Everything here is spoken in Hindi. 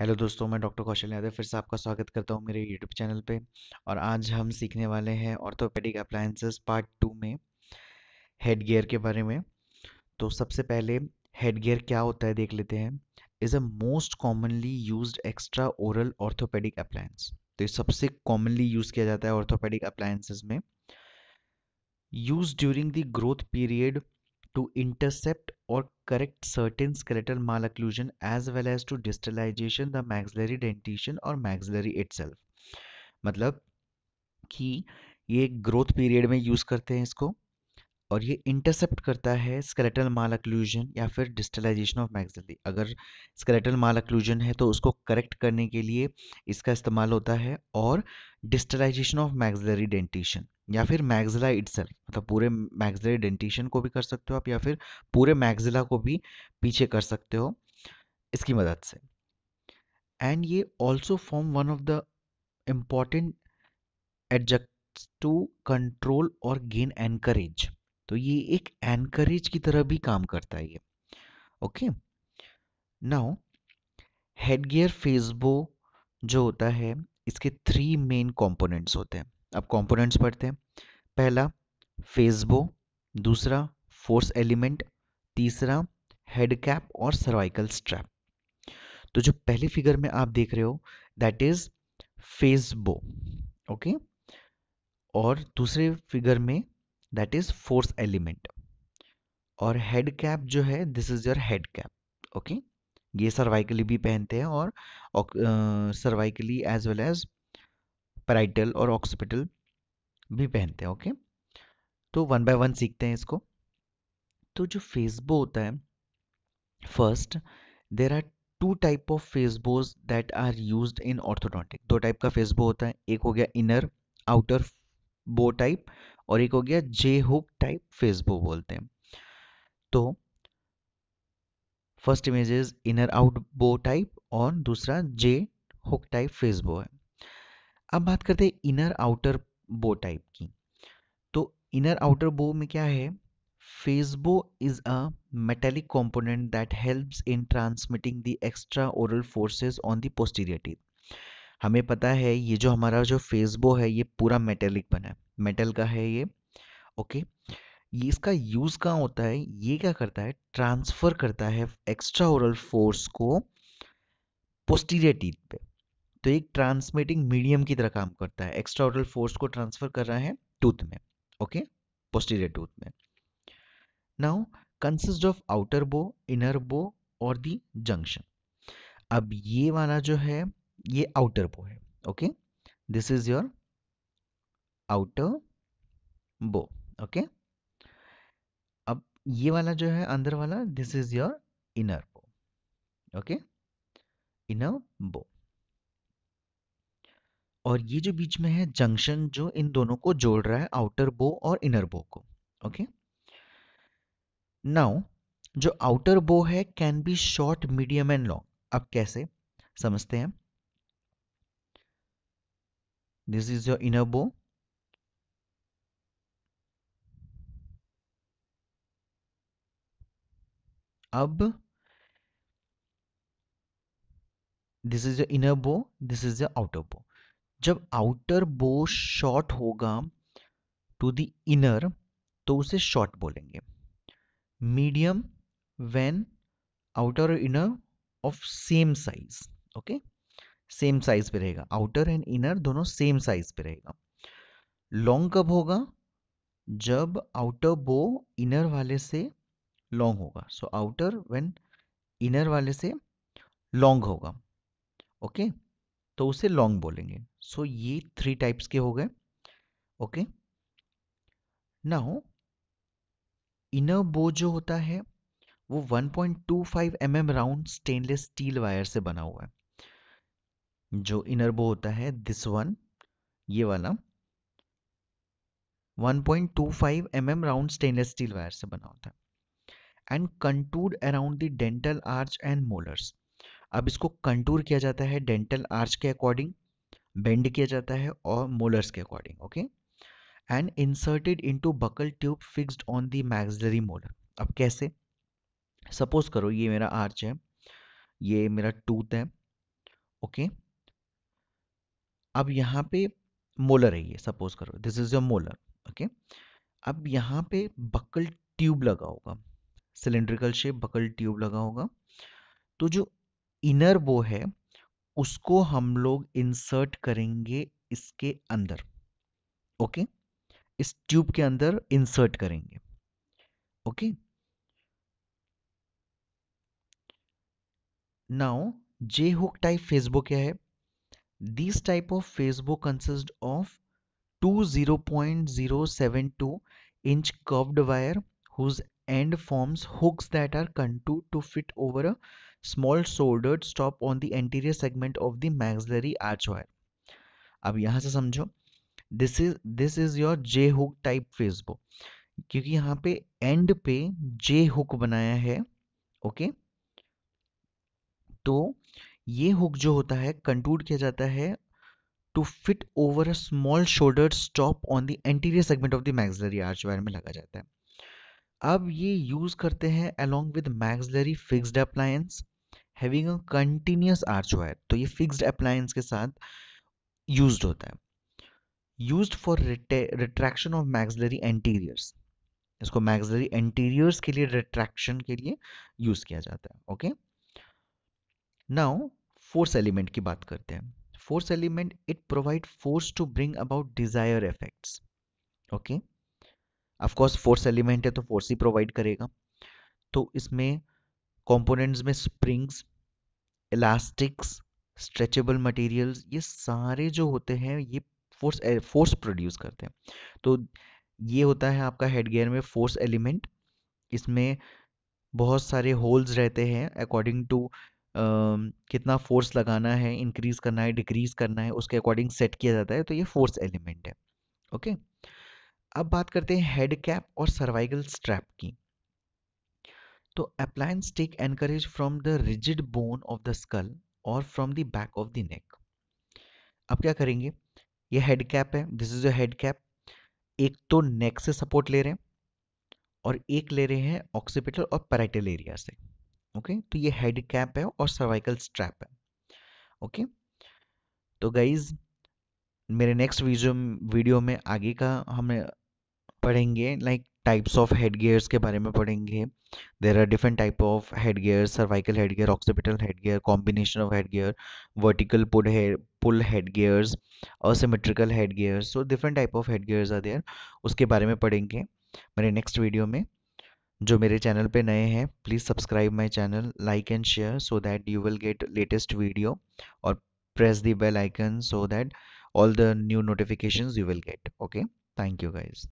हेलो दोस्तों मैं डॉक्टर कौशल यादव फिर से आपका स्वागत करता हूँ मेरे यूट्यूब चैनल पे और आज हम सीखने वाले हैं ऑर्थोपेडिक अप्लायंसेस पार्ट टू में हेड गियर के बारे में तो सबसे पहले हेड गियर क्या होता है देख लेते हैं is a most commonly use extraoral orthopaedic appliance तो ये सबसे कॉमनली यूज़ किया जाता है ऑर्थोपेडिक अप्लायंसेज में use during the growth period to intercept or correct certain skeletal malocclusion as well as to distalization the maxillary dentition or maxillary itself मतलब कि ये ग्रोथ पीरियड में यूज़ करते हैं इसको और ये इंटरसेप्ट करता है स्केलेटल माल अक्लूजन या फिर डिस्टलाइजेशन ऑफ मैक्सिलरी अगर स्केलेटल माल अक्लूजन है तो उसको करेक्ट करने के लिए इसका इस्तेमाल होता है और डिस्टलाइजेशन ऑफ मैक्सिलरी डेंटिशन या फिर मैगजिला इट्सल्फ मतलब पूरे मैगजिलरी डेंटिशन को भी कर सकते हो आप या फिर पूरे मैगजिला को भी पीछे कर सकते हो इसकी मदद से एंड ये also form one of the important adjust to control और गेन एनकरेज तो ये एक एनकरेज की तरह भी काम करता है ये okay now headgear facebow जो होता है इसके थ्री मेन कंपोनेंट्स होते हैं अब कंपोनेंट्स पढ़ते हैं पहला फेसबो दूसरा फोर्स एलिमेंट तीसरा हेड कैप और सर्वाइकल स्ट्रैप तो जो पहले फिगर में आप देख रहे हो दैट इज फेसबो ओके और दूसरे फिगर में दैट इज फोर्स एलिमेंट और हेड कैप जो है this is your head cap okay ये सर्वाइकली भी पहनते हैं और cervically as well as parietal और ऑक्सीपिटल भी पहनते हैं ओके तो वन बाय वन सीखते हैं इसको तो जो फेसबो होता है first there are two type of facebows that are use in orthodontic दो टाइप का फेसबो होता है एक हो गया इनर आउटर बो टाइप और एक हो गया जे हुक टाइप फेसबो बोलते हैं तो first image is inner out bow type और दूसरा जे हुक टाइप फेसबो है अब बात करते हैं इनर आउटर बो टाइप की तो इनर आउटर बो में क्या है facebow is a metallic component that help in transmitting the extraoral forces on the posterior teeth. हमें पता है ये जो हमारा जो फेसबो है ये पूरा मेटेलिक बना है मेटल का है ये ओके ये इसका यूज़ कहाँ होता है ये क्या करता है ट्रांसफ़र करता है एक्स्ट्रा ओरल फोर्स को पोस्टीरियर टीथ पे तो एक ट्रांसमिटिंग मीडियम की तरह काम करता है एक्स्ट्रा ओरल फोर्स को ट्रांसफ़र कर रहा है टूथ में ओके पोस्टीरियर टूथ में now consist of outer bow inner bow और दी जंक्शन अब ये वाला जो है ये आउटर बो है okay this is your outer bow okay अब ये वाला जो है अंदर वाला this is your inner bow okay inner bow और ये जो बीच में है जंक्शन जो इन दोनों को जोड़ रहा है आउटर बो और इनर बो को ओके नाउ जो आउटर बो है can be short medium and long अब कैसे समझते हैं this is your inner bow अब this is your inner bow this is your outer bow जब आउटर बो शॉर्ट होगा टू द इनर तो उसे शॉर्ट बोलेंगे मीडियम व्हेन आउटर और inner of same size okay same size पे रहेगा आउटर एंड इनर दोनों सेम साइज पे रहेगा लॉन्ग कब होगा जब आउटर बो इनर वाले से लॉन्ग होगा सो आउटर व्हेन इनर वाले से लॉन्ग होगा ओके तो उसे लॉन्ग बोलेंगे सो so, ये थ्री टाइप्स के हो गए ओके नाउ इनर बो जो होता है वो 1.25 point mm round stainless steel wire से बना हुआ है जो इनर बो होता है दिस वन ये वाला 1.25 point mm round stainless steel wire से बना होता है and contour around the dental arch and molars अब इसको कंटूर किया जाता है डेंटल आर्च के अकॉर्डिंग बेंड किया जाता है और मोलर्स के according okay and inserted into buccal tube fixed on the maxillary molar अब कैसे सपोज करो ये मेरा आर्च है ये मेरा टूथ है ओके okay? अब यहाँ पे मोलर है ये सपोज करो this is your molar okay अब यहाँ पे बकल ट्यूब लगा होगा सिलेंड्रिकल शेप बकल ट्यूब लगा होगा तो जो इनर वो है उसको हम लोग इंसर्ट करेंगे इसके अंदर ओके okay? इस ट्यूब के अंदर इंसर्ट करेंगे okay now J hook type facebow क्या है These type of Facebook consist of two 0.072 inch curved wire whose end forms hooks that are contoured to fit over a small soldered stop on the anterior segment of the maxillary arch wire. अब यहाँ से समझो this is this is your J hook type facebow क्योंकि यहाँ पे एंड पे जे हुक बनाया है ओके okay? तो ये हुक जो होता है कंटूड किया जाता है to fit over a small shoulder stop on the anterior segment of the maxillary archwire में लगा जाता है अब ये यूज़ करते हैं along with maxillary fixed appliance having a continuous arch wire तो ये फिक्स्ड अप्लायंस के साथ यूज होता है use for retraction of maxillary anteriors इसको मैग्जलरी एंटीरियर्स के लिए रिट्रैक्शन के लिए यूज किया जाता है ओके नाउ फोर्स एलिमेंट की बात करते हैं force element it provide force to bring about desire effects okay of course force element है तो फोर्स ही प्रोवाइड करेगा तो इसमें कॉम्पोनेंट्स में स्प्रिंग्स इलास्टिक्स स्ट्रेचेबल मटेरियल्स ये सारे जो होते हैं ये फोर्स फोर्स प्रोड्यूस करते हैं तो ये होता है आपका हेड गियर में फोर्स एलिमेंट इसमें बहुत सारे होल्स रहते हैं अकॉर्डिंग टू कितना फोर्स लगाना है इंक्रीज करना है डिक्रीज करना है उसके अकॉर्डिंग सेट किया जाता है तो ये फोर्स एलिमेंट है ओके अब बात करते हैं हेड कैप और सर्वाइकल स्ट्रैप की तो appliance take anchorage from the rigid bone of the skull और from the back of the neck अब क्या करेंगे ये हेड कैप है दिस इज हेड कैप एक तो नेक से सपोर्ट ले रहे हैं और एक ले रहे हैं ऑक्सीपिटल और पैराइटल एरिया से ओके okay? तो ये हेड कैप है और सर्वाइकल स्ट्रैप है ओके okay? तो गाइज मेरे नेक्स्ट वीडियो वीडियो में आगे का हम पढ़ेंगे like types of head gears के बारे में पढ़ेंगे there are different type of head gear cervical head gear occipital head gear combination of head gear vertical pull head pull head gears asymmetrical head gears so different type of head gears are there उसके बारे में पढ़ेंगे मेरे नेक्स्ट वीडियो में जो मेरे चैनल पे नए हैं please subscribe my channel like and share so that you will get latest video और press the bell icon so that all the new notifications you will get okay thank you guys